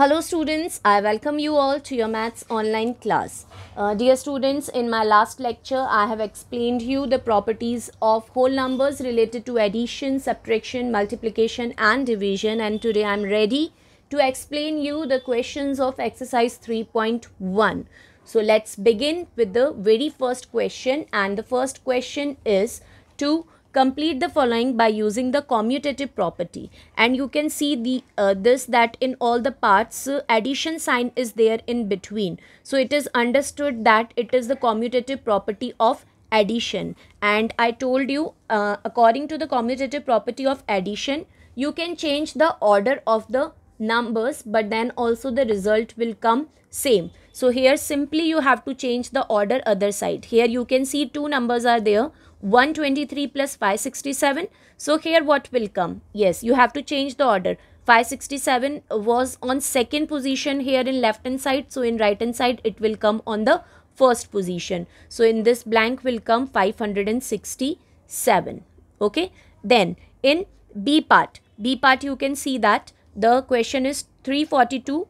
Hello students, I welcome you all to your maths online class. Uh, dear students, in my last lecture, I have explained you the properties of whole numbers related to addition, subtraction, multiplication and division and today I am ready to explain you the questions of exercise 3.1. So let's begin with the very first question and the first question is to complete the following by using the commutative property and you can see the uh, this that in all the parts uh, addition sign is there in between so it is understood that it is the commutative property of addition and i told you uh, according to the commutative property of addition you can change the order of the numbers but then also the result will come same so here simply you have to change the order other side here you can see two numbers are there 123 plus 567. So here what will come? Yes, you have to change the order. 567 was on second position here in left hand side. So in right hand side it will come on the first position. So in this blank will come 567. Okay. Then in B part, B part you can see that the question is 342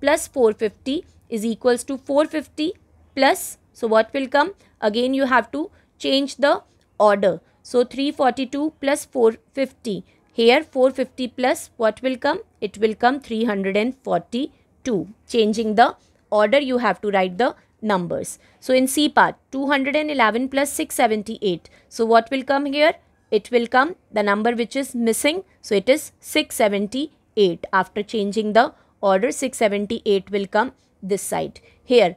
plus 450 is equals to 450 plus. So what will come? Again you have to change the order. So 342 plus 450. Here 450 plus what will come? It will come 342. Changing the order you have to write the numbers. So in C part 211 plus 678. So what will come here? It will come the number which is missing. So it is 678. After changing the order 678 will come this side. Here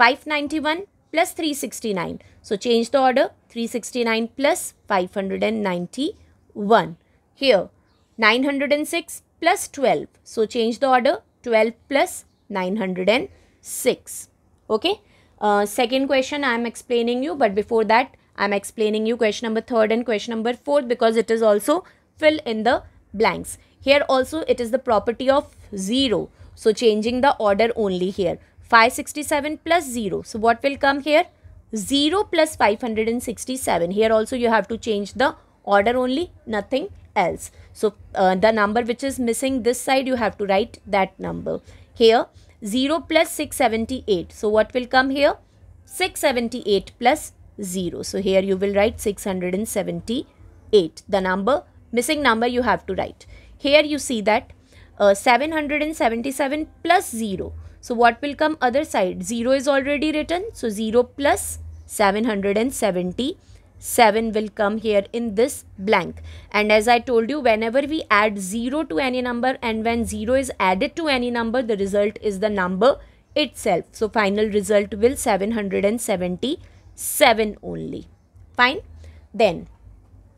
591 plus 369. So change the order 369 plus 591. Here 906 plus 12. So change the order 12 plus 906. Okay. Uh, second question I am explaining you but before that I am explaining you question number 3rd and question number 4th because it is also fill in the blanks. Here also it is the property of 0. So changing the order only here. 567 plus 0. So what will come here? 0 plus 567. Here also you have to change the order only, nothing else. So uh, the number which is missing this side, you have to write that number. Here 0 plus 678. So what will come here? 678 plus 0. So here you will write 678. The number, missing number you have to write. Here you see that uh, 777 plus 0. So what will come other side? 0 is already written. So 0 plus 777 will come here in this blank. And as I told you, whenever we add 0 to any number and when 0 is added to any number, the result is the number itself. So final result will 777 only. Fine. Then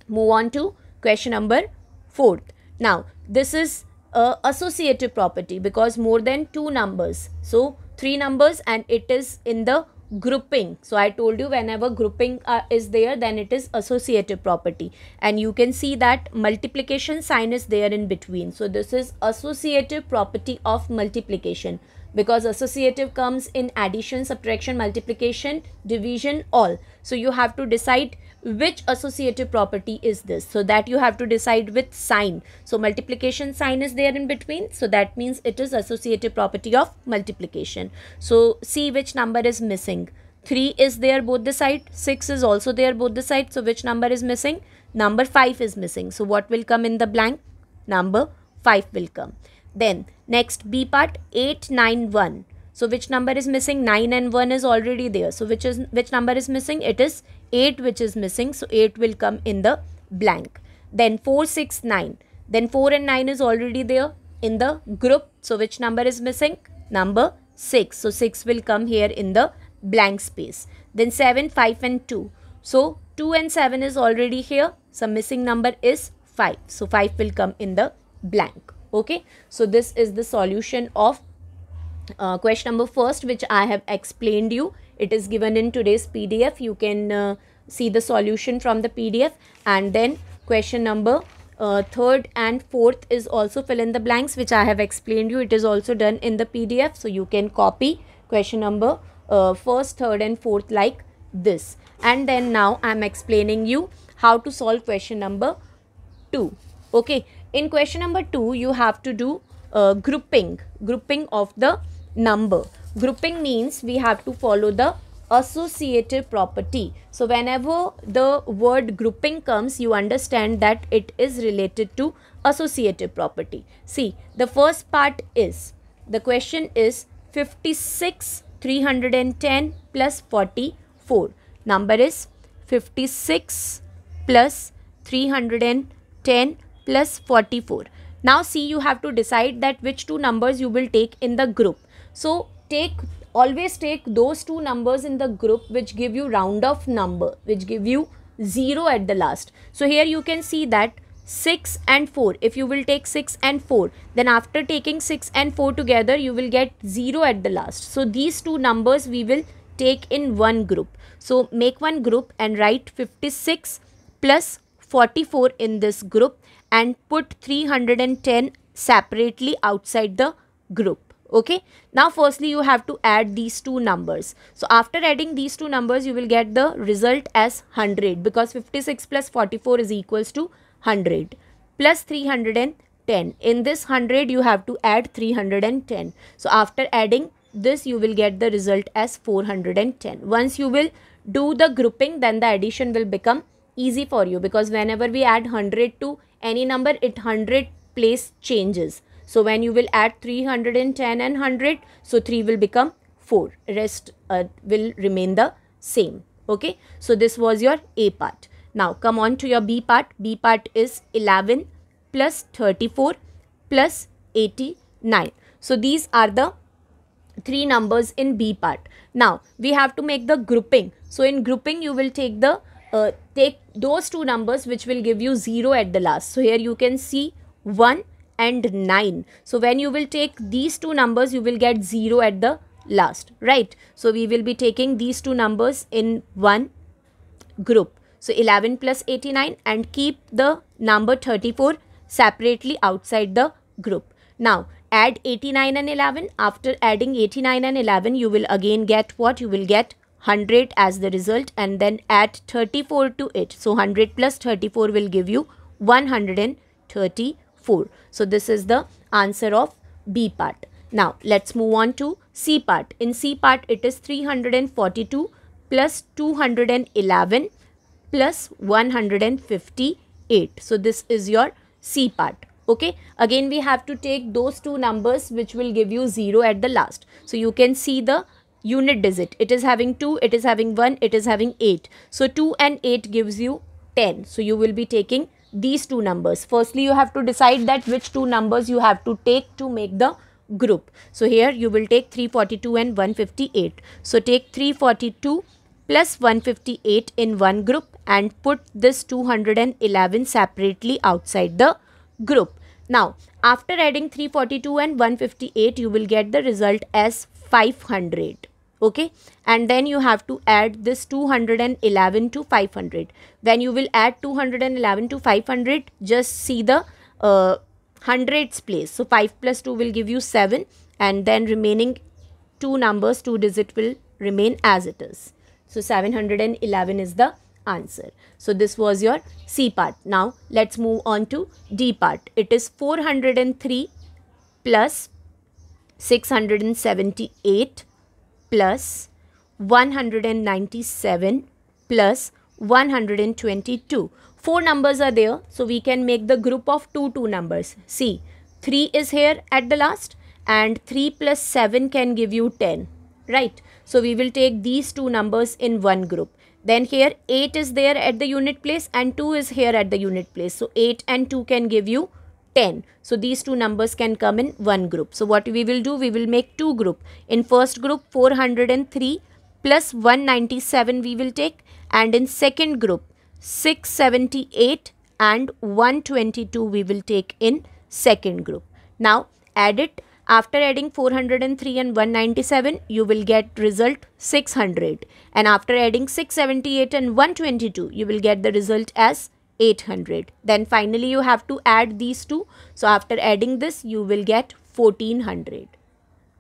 move on to question number 4. Now this is associative property because more than two numbers. So, three numbers and it is in the grouping. So, I told you whenever grouping uh, is there then it is associative property and you can see that multiplication sign is there in between. So, this is associative property of multiplication because associative comes in addition, subtraction, multiplication, division, all. So you have to decide which associative property is this. So that you have to decide with sign. So multiplication sign is there in between. So that means it is associative property of multiplication. So see which number is missing. 3 is there both the side. 6 is also there both the side. So which number is missing? Number 5 is missing. So what will come in the blank? Number 5 will come. Then next B part 891. So which number is missing? 9 and 1 is already there. So which is which number is missing? It is 8 which is missing. So 8 will come in the blank. Then 4, 6, 9. Then 4 and 9 is already there in the group. So which number is missing? Number 6. So 6 will come here in the blank space. Then 7, 5 and 2. So 2 and 7 is already here. So missing number is 5. So 5 will come in the blank okay so this is the solution of uh, question number first which i have explained you it is given in today's pdf you can uh, see the solution from the pdf and then question number uh, third and fourth is also fill in the blanks which i have explained you it is also done in the pdf so you can copy question number uh, first third and fourth like this and then now i'm explaining you how to solve question number two okay in question number 2, you have to do uh, grouping, grouping of the number. Grouping means we have to follow the associative property. So, whenever the word grouping comes, you understand that it is related to associative property. See, the first part is, the question is 56 310 plus 44. Number is 56 plus 310 plus 44. Now see you have to decide that which two numbers you will take in the group. So take always take those two numbers in the group which give you round off number which give you 0 at the last. So here you can see that 6 and 4 if you will take 6 and 4 then after taking 6 and 4 together you will get 0 at the last. So these two numbers we will take in one group. So make one group and write 56 plus 44 in this group and put 310 separately outside the group okay now firstly you have to add these two numbers so after adding these two numbers you will get the result as 100 because 56 plus 44 is equals to 100 plus 310 in this 100 you have to add 310 so after adding this you will get the result as 410 once you will do the grouping then the addition will become easy for you because whenever we add 100 to any number it 100 place changes. So when you will add 310 and 100, so 3 will become 4. Rest uh, will remain the same. Okay. So this was your A part. Now come on to your B part. B part is 11 plus 34 plus 89. So these are the three numbers in B part. Now we have to make the grouping. So in grouping you will take the uh, take those two numbers which will give you 0 at the last. So here you can see 1 and 9. So when you will take these two numbers, you will get 0 at the last, right? So we will be taking these two numbers in one group. So 11 plus 89 and keep the number 34 separately outside the group. Now add 89 and 11. After adding 89 and 11, you will again get what? You will get 100 as the result and then add 34 to it. So 100 plus 34 will give you 134. So this is the answer of B part. Now let's move on to C part. In C part it is 342 plus 211 plus 158. So this is your C part okay again we have to take those two numbers which will give you 0 at the last so you can see the unit digit. It is having 2, it is having 1, it is having 8. So 2 and 8 gives you 10. So you will be taking these two numbers. Firstly, you have to decide that which two numbers you have to take to make the group. So here you will take 342 and 158. So take 342 plus 158 in one group and put this 211 separately outside the group. Now, after adding 342 and 158, you will get the result as 500 okay and then you have to add this 211 to 500 when you will add 211 to 500 just see the uh, hundreds place so 5 plus 2 will give you 7 and then remaining two numbers two digit will remain as it is so 711 is the answer so this was your c part now let's move on to d part it is 403 plus 678 plus 197 plus 122. Four numbers are there, so we can make the group of two two numbers. See, 3 is here at the last and 3 plus 7 can give you 10, right? So we will take these two numbers in one group. Then here 8 is there at the unit place and 2 is here at the unit place. So 8 and 2 can give you 10. So these two numbers can come in one group. So what we will do, we will make two group. In first group 403 plus 197 we will take and in second group 678 and 122 we will take in second group. Now add it. After adding 403 and 197 you will get result 600 and after adding 678 and 122 you will get the result as 800 then finally you have to add these two so after adding this you will get 1400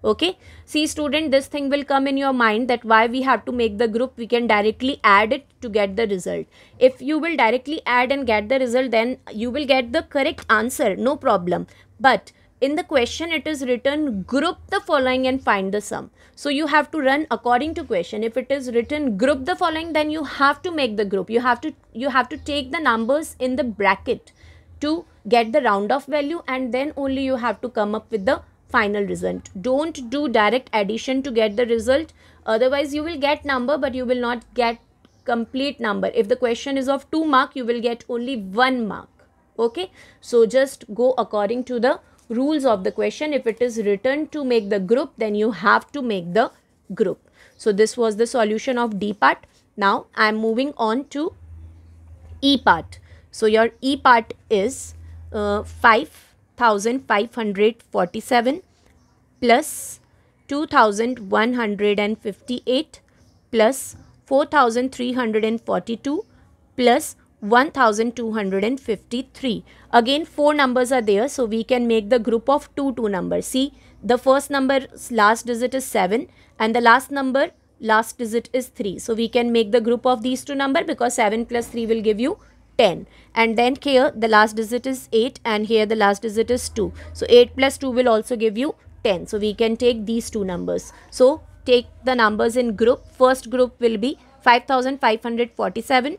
okay see student this thing will come in your mind that why we have to make the group we can directly add it to get the result if you will directly add and get the result then you will get the correct answer no problem but in the question it is written group the following and find the sum so you have to run according to question if it is written group the following then you have to make the group you have to you have to take the numbers in the bracket to get the round off value and then only you have to come up with the final result don't do direct addition to get the result otherwise you will get number but you will not get complete number if the question is of 2 mark you will get only 1 mark okay so just go according to the rules of the question if it is written to make the group then you have to make the group so this was the solution of d part now i am moving on to e part so your e part is uh, 5547 plus 2158 plus 4342 plus 1253. Again, four numbers are there, so we can make the group of two two numbers. See, the first number's last digit is 7 and the last number last digit is 3. So, we can make the group of these two number because 7 plus 3 will give you 10 and then here the last digit is 8 and here the last digit is 2. So, 8 plus 2 will also give you 10. So, we can take these two numbers. So, take the numbers in group. First group will be 5547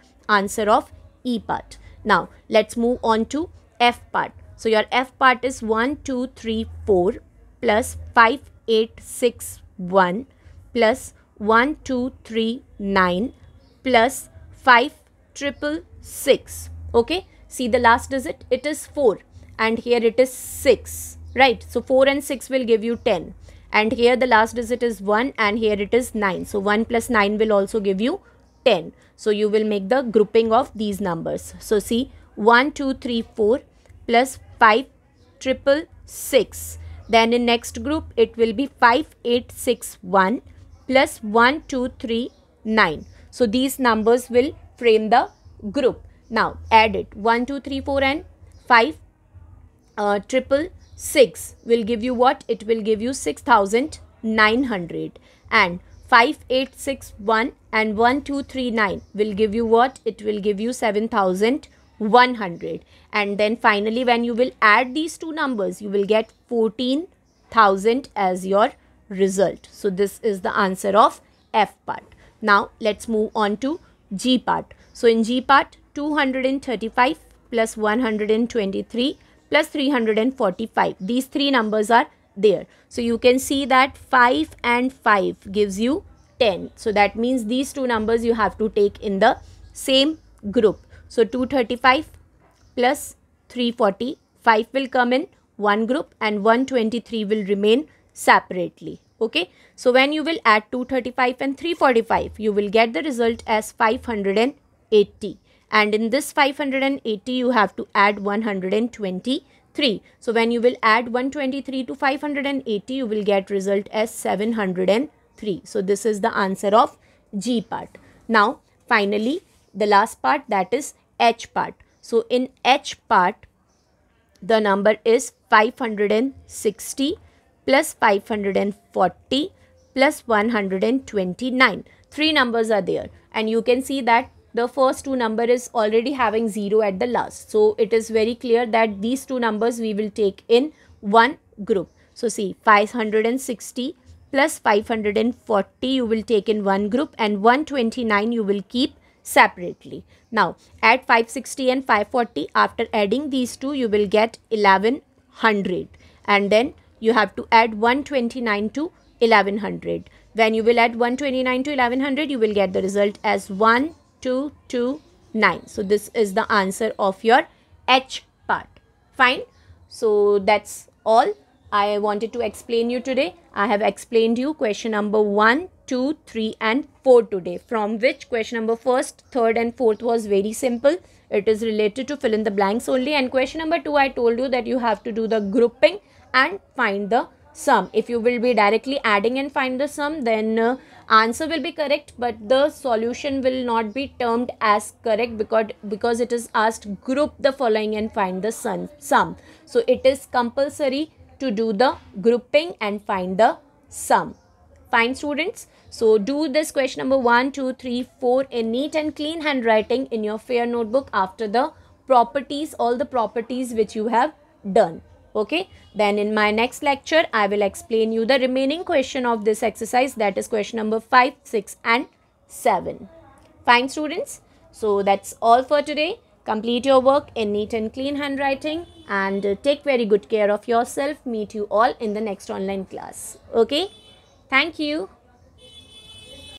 Answer of E part. Now, let's move on to F part. So, your F part is 1, 2, 3, 4 plus 5, 8, 6, 1 plus 1, 2, 3, 9 plus 5, triple 6. Okay. See the last digit? It is 4 and here it is 6. Right. So, 4 and 6 will give you 10 and here the last digit is 1 and here it is 9. So, 1 plus 9 will also give you 10. So you will make the grouping of these numbers. So see 1, 2, 3, 4 plus 5, triple 6. Then in next group it will be 5, 8, 6, 1 plus 1, 2, 3, 9. So these numbers will frame the group. Now add it 1, 2, 3, 4 and 5 uh, triple 6 will give you what? It will give you 6900 and 5861 and 1239 will give you what? It will give you 7100. And then finally, when you will add these two numbers, you will get 14,000 as your result. So this is the answer of F part. Now let's move on to G part. So in G part, 235 plus 123 plus 345. These three numbers are there. So you can see that 5 and 5 gives you 10. So that means these two numbers you have to take in the same group. So 235 plus 345 will come in one group and 123 will remain separately. Okay. So when you will add 235 and 345, you will get the result as 580. And in this 580, you have to add 123 3. So when you will add 123 to 580, you will get result as 703. So this is the answer of G part. Now finally, the last part that is H part. So in H part, the number is 560 plus 540 plus 129. Three numbers are there and you can see that the first two number is already having 0 at the last. So it is very clear that these two numbers we will take in one group. So see 560 plus 540 you will take in one group and 129 you will keep separately. Now add 560 and 540 after adding these two you will get 1100 and then you have to add 129 to 1100. When you will add 129 to 1100 you will get the result as 1 two two nine. So this is the answer of your H part. Fine. So that's all I wanted to explain you today. I have explained you question number 1, 2, 3 and 4 today from which question number 1st, 3rd and 4th was very simple. It is related to fill in the blanks only and question number 2 I told you that you have to do the grouping and find the sum. If you will be directly adding and find the sum, then uh, answer will be correct, but the solution will not be termed as correct because, because it is asked group the following and find the sum. So it is compulsory to do the grouping and find the sum. Fine students. So do this question number 1, 2, 3, 4 in neat and clean handwriting in your fair notebook after the properties, all the properties which you have done. Okay, then in my next lecture, I will explain you the remaining question of this exercise that is question number 5, 6 and 7. Fine students, so that's all for today. Complete your work in neat and clean handwriting and uh, take very good care of yourself. Meet you all in the next online class. Okay, thank you.